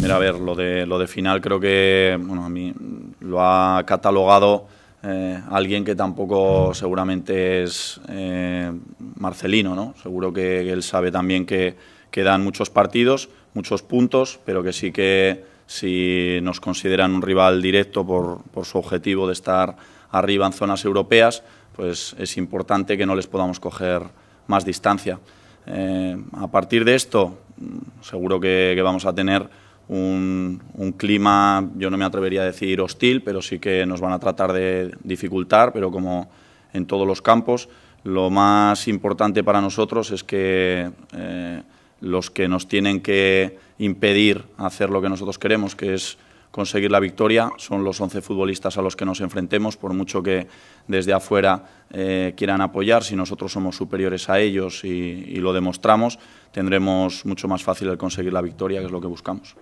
Mira, a ver, lo de, lo de final creo que, bueno, a mí lo ha catalogado eh, alguien que tampoco seguramente es eh, Marcelino, ¿no? Seguro que él sabe también que quedan muchos partidos, muchos puntos, pero que sí que si nos consideran un rival directo por, por su objetivo de estar arriba en zonas europeas, pues es importante que no les podamos coger más distancia. Eh, a partir de esto, seguro que vamos a tener un, clima, yo no me atrevería a decir hostil, pero sí que nos van a tratar de dificultar, pero como en todos los campos, lo más importante para nosotros es que eh, los que nos tienen que impedir hacer lo que nosotros queremos, que es conseguir la victoria. Son los 11 futbolistas a los que nos enfrentemos, por mucho que desde afuera eh, quieran apoyar. Si nosotros somos superiores a ellos y lo demostramos, tendremos mucho más fácil el conseguir la victoria, que es lo que buscamos.